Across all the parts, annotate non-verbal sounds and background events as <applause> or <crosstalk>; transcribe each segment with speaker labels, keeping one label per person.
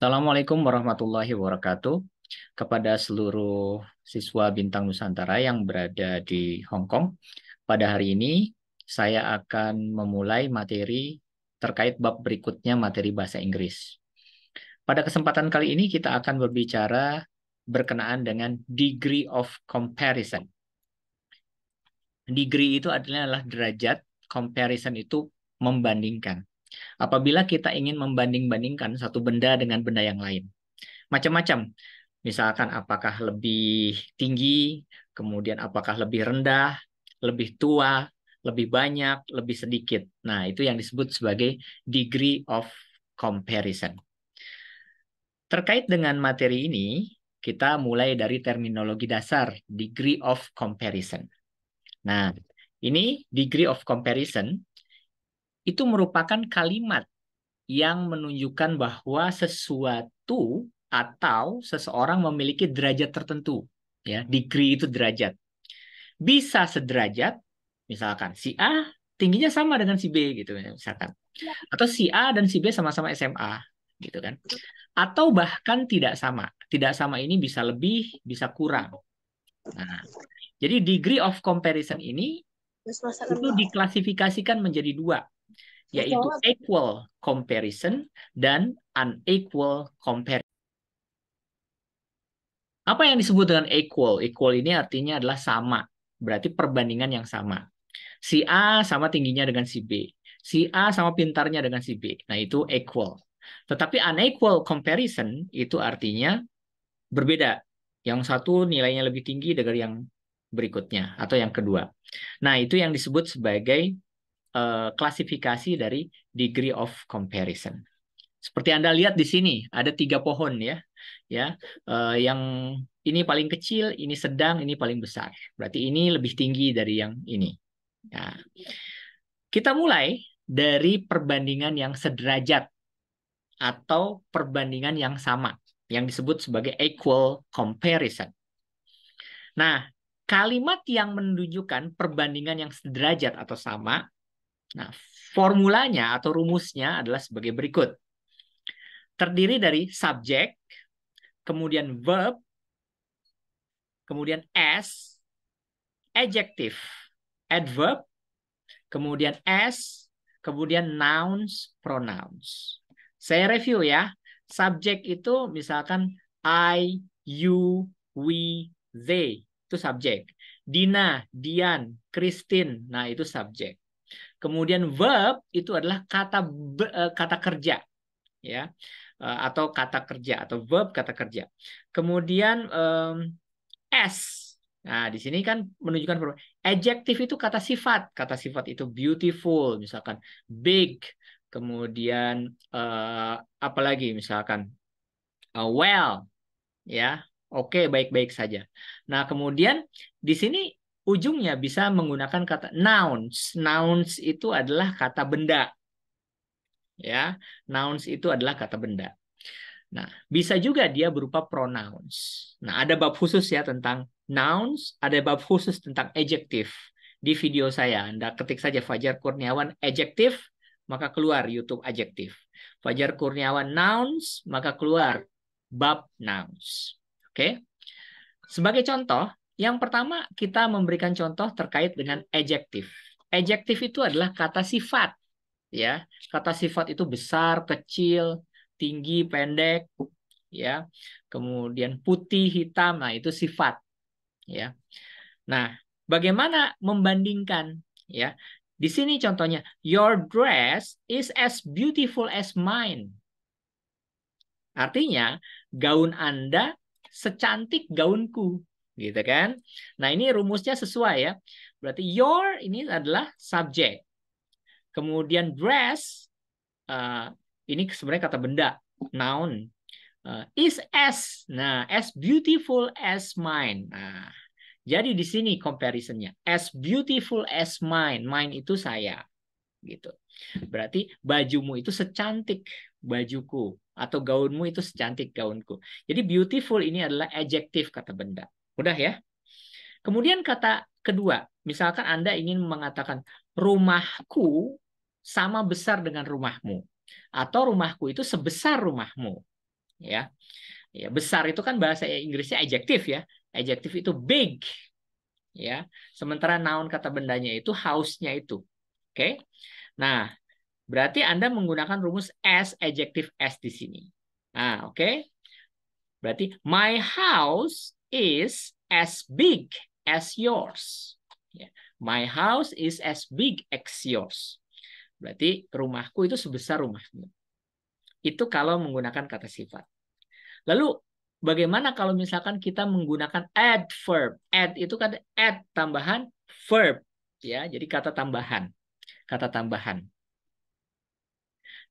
Speaker 1: Assalamualaikum warahmatullahi wabarakatuh. Kepada seluruh siswa Bintang Nusantara yang berada di Hong Kong, pada hari ini saya akan memulai materi terkait bab berikutnya materi bahasa Inggris. Pada kesempatan kali ini kita akan berbicara berkenaan dengan degree of comparison. Degree itu adalah derajat, comparison itu membandingkan. Apabila kita ingin membanding-bandingkan satu benda dengan benda yang lain. Macam-macam. Misalkan apakah lebih tinggi, kemudian apakah lebih rendah, lebih tua, lebih banyak, lebih sedikit. Nah, itu yang disebut sebagai degree of comparison. Terkait dengan materi ini, kita mulai dari terminologi dasar, degree of comparison. Nah, ini degree of comparison itu merupakan kalimat yang menunjukkan bahwa sesuatu atau seseorang memiliki derajat tertentu ya degree itu derajat bisa sederajat misalkan si A tingginya sama dengan si B gitu misalkan ya. atau si A dan si B sama-sama SMA gitu kan atau bahkan tidak sama tidak sama ini bisa lebih bisa kurang nah jadi degree of comparison ini itu diklasifikasikan menjadi dua yaitu equal comparison dan unequal comparison. Apa yang disebut dengan equal? Equal ini artinya adalah sama, berarti perbandingan yang sama. Si A sama tingginya dengan si B, si A sama pintarnya dengan si B. Nah, itu equal. Tetapi unequal comparison itu artinya berbeda. Yang satu nilainya lebih tinggi dari yang berikutnya atau yang kedua. Nah, itu yang disebut sebagai Eh, klasifikasi dari degree of comparison. Seperti Anda lihat di sini, ada tiga pohon ya. ya uh, Yang ini paling kecil, ini sedang, ini paling besar. Berarti ini lebih tinggi dari yang ini. Nah, kita mulai dari perbandingan yang sederajat atau perbandingan yang sama, yang disebut sebagai equal comparison. Nah, kalimat yang menunjukkan perbandingan yang sederajat atau sama Nah, formulanya atau rumusnya adalah sebagai berikut. Terdiri dari subjek, kemudian verb, kemudian s, adjective, adverb, kemudian s, kemudian nouns, pronouns. Saya review ya. Subjek itu misalkan I, you, we, they. Itu subjek. Dina, Dian, Christine. Nah, itu subjek. Kemudian verb itu adalah kata eh, kata kerja ya eh, atau kata kerja atau verb kata kerja. Kemudian um, s Nah, di sini kan menunjukkan perubahan. itu kata sifat. Kata sifat itu beautiful, misalkan big, kemudian uh, eh, apalagi misalkan uh, well, ya, oke, okay, baik-baik saja. Nah, kemudian di sini ujungnya bisa menggunakan kata nouns. Nouns itu adalah kata benda. Ya, nouns itu adalah kata benda. Nah, bisa juga dia berupa pronouns. Nah, ada bab khusus ya tentang nouns, ada bab khusus tentang adjective. Di video saya, Anda ketik saja Fajar Kurniawan adjective, maka keluar YouTube adjective. Fajar Kurniawan nouns, maka keluar bab nouns. Oke. Okay? Sebagai contoh, yang pertama, kita memberikan contoh terkait dengan adjektif. Adjektif itu adalah kata sifat. Ya, kata sifat itu besar, kecil, tinggi, pendek, ya. Kemudian putih, hitam, nah itu sifat. Ya. Nah, bagaimana membandingkan ya? Di sini contohnya, your dress is as beautiful as mine. Artinya, gaun Anda secantik gaunku gitu kan? Nah, ini rumusnya sesuai ya. Berarti your ini adalah subjek. Kemudian dress uh, eh, ini sebenarnya kata benda, noun. Uh, is as, nah as beautiful as mine. Nah, jadi di sini comparisonnya as beautiful as mine. Mine itu saya, gitu. Berarti bajumu itu secantik bajuku atau gaunmu itu secantik gaunku. Jadi beautiful ini adalah adjektif kata benda. Udah ya. Kemudian kata kedua, misalkan Anda ingin mengatakan rumahku sama besar dengan rumahmu atau rumahku itu sebesar rumahmu. Ya. Ya, besar itu kan bahasa Inggrisnya adjektif ya. Adjektif itu big. Ya. Sementara noun kata bendanya itu house-nya itu. Oke. Okay? Nah, berarti Anda menggunakan rumus as adjektif as di sini. Nah, oke. Okay? Berarti my house is as big as yours. Ya. My house is as big as yours. Berarti rumahku itu sebesar rumahmu. Itu kalau menggunakan kata sifat. Lalu bagaimana kalau misalkan kita menggunakan adverb? Ad itu kan ad tambahan verb ya. Jadi kata tambahan. Kata tambahan.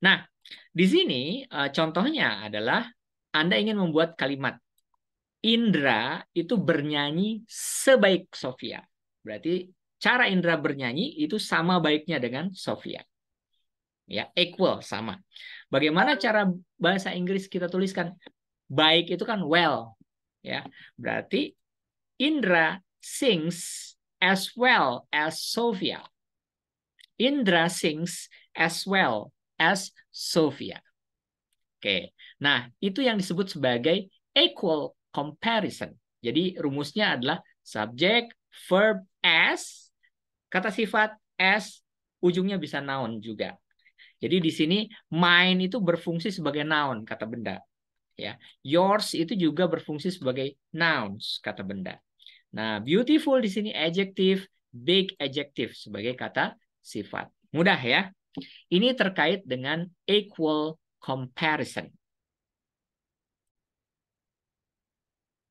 Speaker 1: Nah, di sini eh, contohnya adalah Anda ingin membuat kalimat Indra itu bernyanyi sebaik Sofia. Berarti cara Indra bernyanyi itu sama baiknya dengan Sofia. Ya, equal sama. Bagaimana cara bahasa Inggris kita tuliskan? Baik itu kan well. Ya, berarti Indra sings as well as Sofia. Indra sings as well as Sofia. Oke. Nah, itu yang disebut sebagai equal comparison. Jadi rumusnya adalah subjek, verb as, kata sifat as, ujungnya bisa noun juga. Jadi di sini mine itu berfungsi sebagai noun kata benda. Ya, yours itu juga berfungsi sebagai nouns kata benda. Nah, beautiful di sini adjective, big adjective sebagai kata sifat. Mudah ya. Ini terkait dengan equal comparison.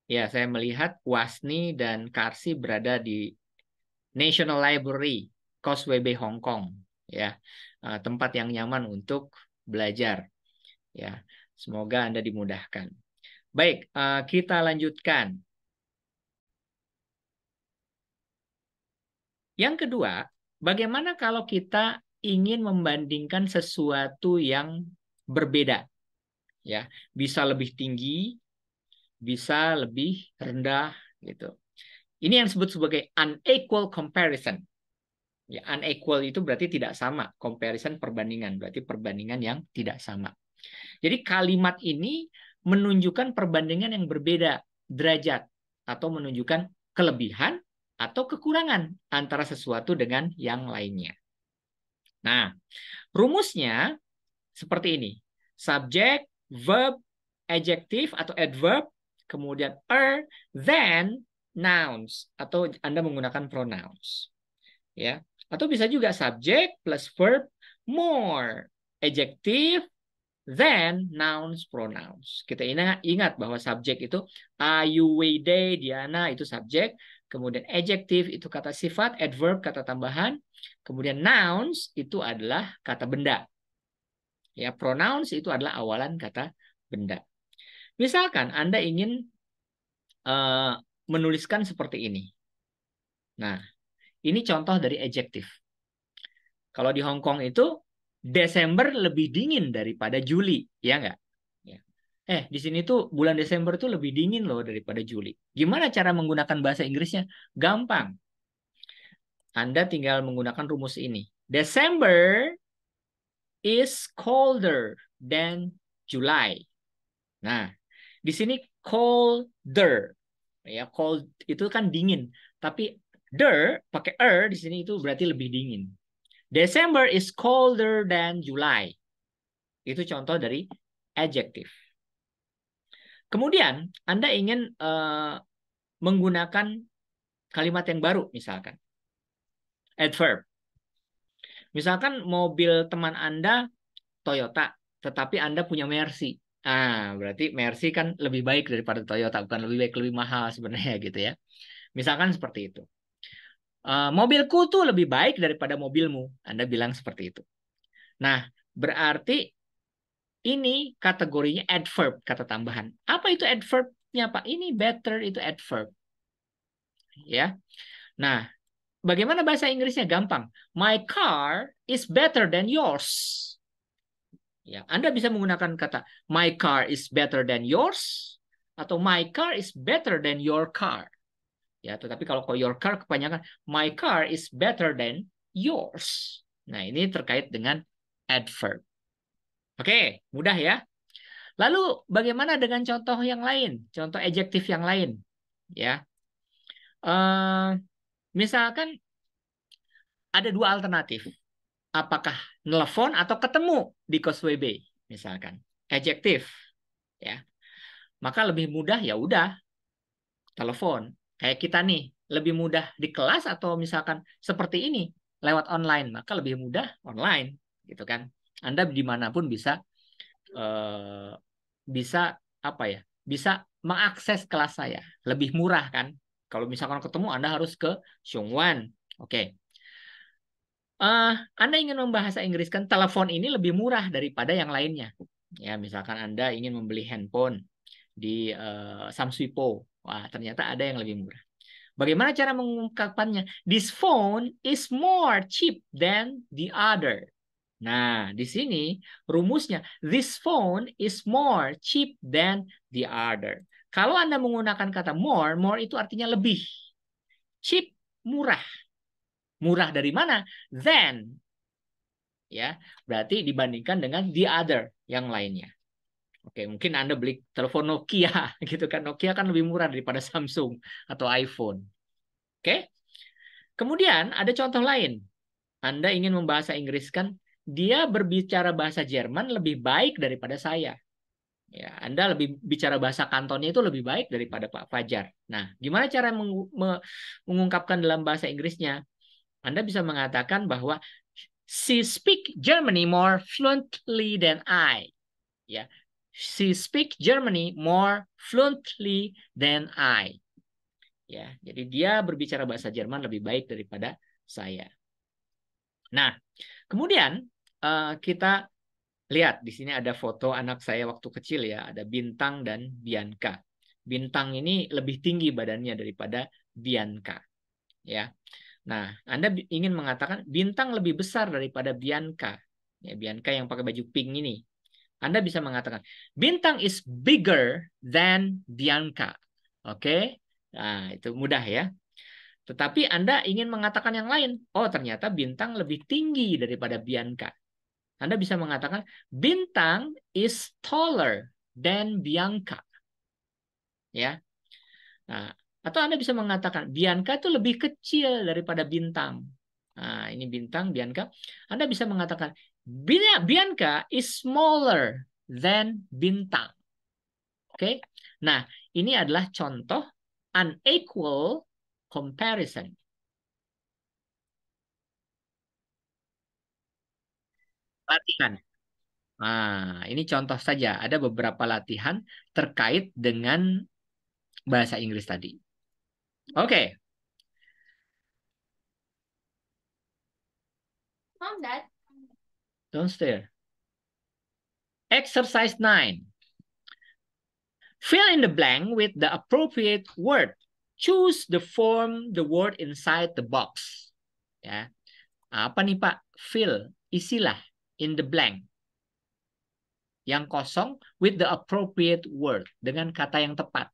Speaker 1: Ya, saya melihat Wasni dan Karsi berada di National Library Causeway Bay Hong Kong, ya. Eh, tempat yang nyaman untuk belajar. Ya, semoga Anda dimudahkan. Baik, eh, kita lanjutkan. Yang kedua, bagaimana kalau kita ingin membandingkan sesuatu yang berbeda? Ya, bisa lebih tinggi bisa lebih rendah gitu. Ini yang disebut sebagai unequal comparison. Ya, unequal itu berarti tidak sama. Comparison perbandingan berarti perbandingan yang tidak sama. Jadi kalimat ini menunjukkan perbandingan yang berbeda derajat atau menunjukkan kelebihan atau kekurangan antara sesuatu dengan yang lainnya. Nah, rumusnya seperti ini. Subjek, verb, adjective atau adverb kemudian er, then, nouns atau Anda menggunakan pronouns. Ya. Atau bisa juga subject plus verb more, adjective then nouns pronouns. Kita ingat bahwa subject itu I, you, we, they, Diana itu subject kemudian adjective itu kata sifat, adverb kata tambahan, kemudian nouns itu adalah kata benda. Ya, pronouns itu adalah awalan kata benda. Misalkan Anda ingin uh, menuliskan seperti ini. Nah, ini contoh dari adjektif. Kalau di Hong Kong itu Desember lebih dingin daripada Juli, ya nggak? Ya. Eh, di sini tuh bulan Desember tuh lebih dingin loh daripada Juli. Gimana cara menggunakan bahasa Inggrisnya? Gampang. Anda tinggal menggunakan rumus ini. Desember is colder than July. Nah, di sini colder. Ya, cold itu kan dingin, tapi der pakai er di sini itu berarti lebih dingin. December is colder than July. Itu contoh dari adjective. Kemudian Anda ingin uh, menggunakan kalimat yang baru misalkan. Adverb. Misalkan mobil teman Anda Toyota, tetapi Anda punya Mercy. Ah, berarti Mercy kan lebih baik daripada Toyota, bukan lebih baik, lebih mahal sebenarnya <laughs> gitu ya. Misalkan seperti itu. Uh, mobilku tuh lebih baik daripada mobilmu. Anda bilang seperti itu. Nah, berarti ini kategorinya adverb, kata tambahan. Apa itu adverbnya, Pak? Ini better itu adverb. Ya. Nah, bagaimana bahasa Inggrisnya? Gampang. My car is better than yours. Ya, Anda bisa menggunakan kata my car is better than yours atau my car is better than your car. Ya, tetapi kalau your car kebanyakan my car is better than yours. Nah, ini terkait dengan adverb. Oke, mudah ya. Lalu bagaimana dengan contoh yang lain? Contoh adjektif yang lain, ya. Uh, misalkan ada dua alternatif. Apakah nelfon atau ketemu di Causeway Bay misalkan. Adjektif ya. Maka lebih mudah ya udah telepon. Kayak kita nih, lebih mudah di kelas atau misalkan seperti ini lewat online, maka lebih mudah online gitu kan. Anda dimanapun bisa eh, bisa apa ya? Bisa mengakses kelas saya. Lebih murah kan? Kalau misalkan ketemu Anda harus ke Xiongwan. Oke uh, Anda ingin membahasa Inggris kan telepon ini lebih murah daripada yang lainnya. Ya, misalkan Anda ingin membeli handphone di uh, Samswipo, wah ternyata ada yang lebih murah. Bagaimana cara mengungkapkannya? This phone is more cheap than the other. Nah, di sini rumusnya this phone is more cheap than the other. Kalau Anda menggunakan kata more, more itu artinya lebih. Cheap, murah. Murah dari mana? Then, Ya, berarti dibandingkan dengan the other yang lainnya. Oke, mungkin Anda beli telepon Nokia <laughs> gitu kan. Nokia kan lebih murah daripada Samsung atau iPhone. Oke. Kemudian ada contoh lain. Anda ingin membahasa Inggris kan? Dia berbicara bahasa Jerman lebih baik daripada saya. Ya, Anda lebih bicara bahasa kantonnya itu lebih baik daripada Pak Fajar. Nah, gimana cara mengungkapkan dalam bahasa Inggrisnya? Anda bisa mengatakan bahwa she speak Germany more fluently than I. Ya, she speak Germany more fluently than I. Ya, jadi dia berbicara bahasa Jerman lebih baik daripada saya. Nah, kemudian uh, kita lihat di sini ada foto anak saya waktu kecil ya, ada Bintang dan Bianca. Bintang ini lebih tinggi badannya daripada Bianca. Ya. Nah, Anda ingin mengatakan bintang lebih besar daripada Bianca. Ya, Bianca yang pakai baju pink ini. Anda bisa mengatakan bintang is bigger than Bianca. Oke? Okay? Nah, itu mudah ya. Tetapi Anda ingin mengatakan yang lain. Oh, ternyata bintang lebih tinggi daripada Bianca. Anda bisa mengatakan bintang is taller than Bianca. Ya. Nah, atau Anda bisa mengatakan, Bianca itu lebih kecil daripada bintang. Nah, ini bintang, Bianca. Anda bisa mengatakan, Bianca is smaller than bintang. Oke? Okay? Nah, ini adalah contoh unequal comparison. Latihan. Nah, ini contoh saja. Ada beberapa latihan terkait dengan bahasa Inggris tadi. Okay. Mom, Dad. Don't stare. Exercise nine. Fill in the blank with the appropriate word. Choose the form, the word inside the box. Ya. Apa nih Pak? Fill, isilah in the blank. Yang kosong with the appropriate word. Dengan kata yang tepat.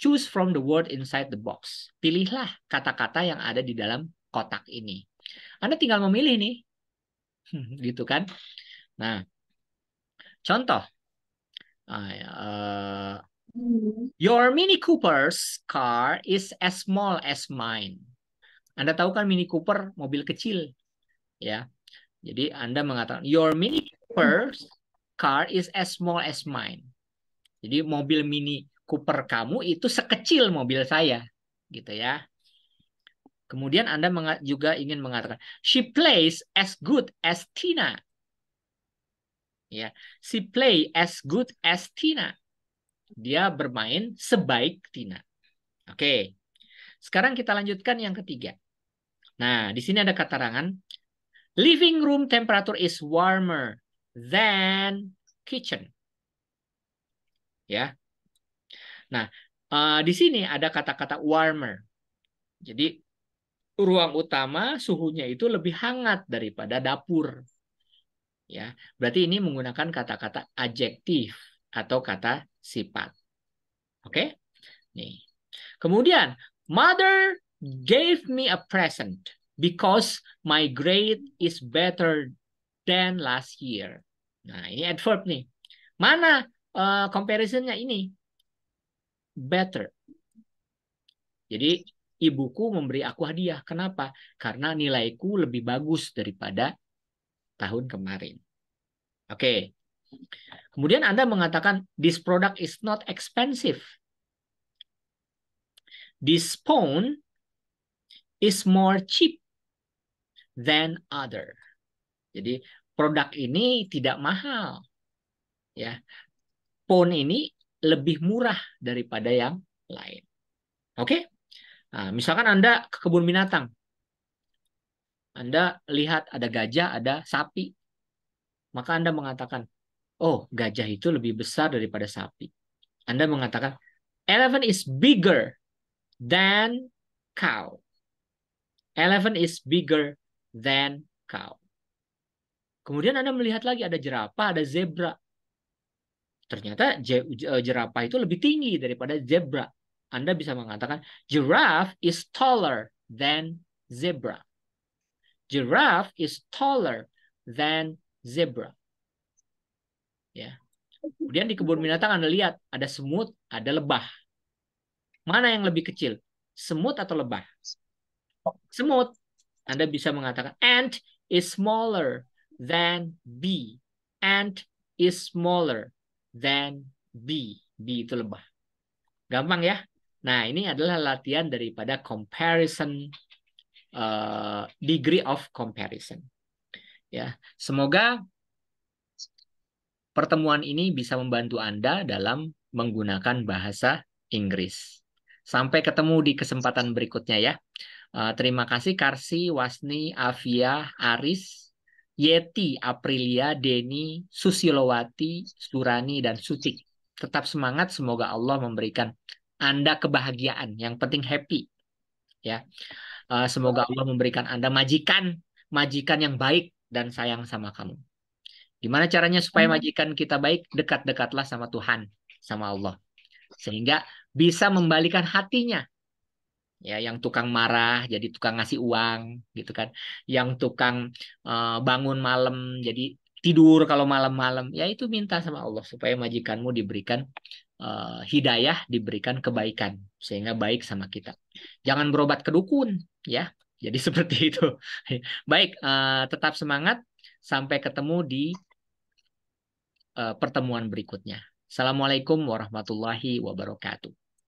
Speaker 1: Choose from the word inside the box. Pilihlah kata-kata yang ada di dalam kotak ini. Anda tinggal memilih nih. <laughs> gitu kan. Nah, contoh. Uh, your Mini Cooper's car is as small as mine. Anda tahu kan Mini Cooper mobil kecil. ya. Jadi Anda mengatakan, your Mini Cooper's car is as small as mine. Jadi mobil mini Cooper kamu itu sekecil mobil saya, gitu ya. Kemudian Anda juga ingin mengatakan, she plays as good as Tina. Ya, she play as good as Tina. Dia bermain sebaik Tina. Oke. Sekarang kita lanjutkan yang ketiga. Nah, di sini ada keterangan. living room temperature is warmer than kitchen. Ya, Nah, uh, di sini ada kata-kata warmer. Jadi ruang utama suhunya itu lebih hangat daripada dapur. Ya, berarti ini menggunakan kata-kata adjektif atau kata sifat. Oke? Okay? Nih. Kemudian, mother gave me a present because my grade is better than last year. Nah, ini adverb nih. Mana uh, comparisonnya ini? better. Jadi ibuku memberi aku hadiah. Kenapa? Karena nilaiku lebih bagus daripada tahun kemarin. Oke. Okay. Kemudian Anda mengatakan this product is not expensive. This phone is more cheap than other. Jadi produk ini tidak mahal. Ya. Phone ini lebih murah daripada yang lain. Oke? Okay? Nah, misalkan Anda ke kebun binatang. Anda lihat ada gajah, ada sapi. Maka Anda mengatakan, oh gajah itu lebih besar daripada sapi. Anda mengatakan, elephant is bigger than cow. Elephant is bigger than cow. Kemudian Anda melihat lagi ada jerapah, ada zebra. Ternyata eh, jerapah itu lebih tinggi daripada zebra. Anda bisa mengatakan giraffe is taller than zebra. Giraffe is taller than zebra. Ya. Kemudian di kebun binatang Anda lihat ada semut, ada lebah. Mana yang lebih kecil? Semut atau lebah? Semut. Anda bisa mengatakan ant is smaller than bee. Ant is smaller than B. B itu lemah. Gampang ya? Nah, ini adalah latihan daripada comparison uh, degree of comparison. Ya, semoga pertemuan ini bisa membantu Anda dalam menggunakan bahasa Inggris. Sampai ketemu di kesempatan berikutnya ya. Uh, terima kasih Karsi, Wasni, Avia, Aris, Yeti Aprilia, Deni, Susilowati, Surani, dan Sucik. Tetap semangat, semoga Allah memberikan Anda kebahagiaan. Yang penting happy. ya. Eh, semoga Allah memberikan Anda majikan, majikan yang baik dan sayang sama kamu. Gimana caranya supaya hmm. majikan kita baik? Dekat-dekatlah sama Tuhan, sama Allah. Sehingga bisa membalikan hatinya ya yang tukang marah jadi tukang ngasih uang gitu kan yang tukang uh, bangun malam jadi tidur kalau malam-malam ya itu minta sama Allah supaya majikanmu diberikan uh, hidayah diberikan kebaikan sehingga baik sama kita jangan berobat ke dukun ya jadi <laughs> seperti itu baik uh, tetap semangat sampai ketemu di uh, pertemuan berikutnya assalamualaikum warahmatullahi wabarakatuh